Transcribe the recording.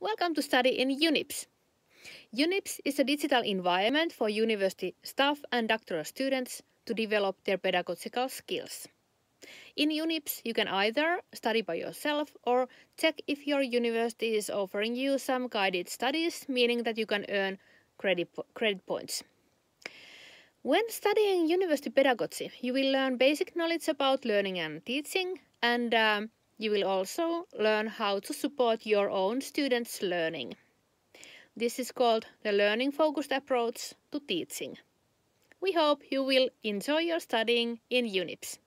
Welcome to study in UNIPS. UNIPS is a digital environment for university staff and doctoral students to develop their pedagogical skills. In UNIPS, you can either study by yourself or check if your university is offering you some guided studies, meaning that you can earn credit, po credit points. When studying university pedagogy, you will learn basic knowledge about learning and teaching and um, you will also learn how to support your own students' learning. This is called the learning focused approach to teaching. We hope you will enjoy your studying in UNIPS.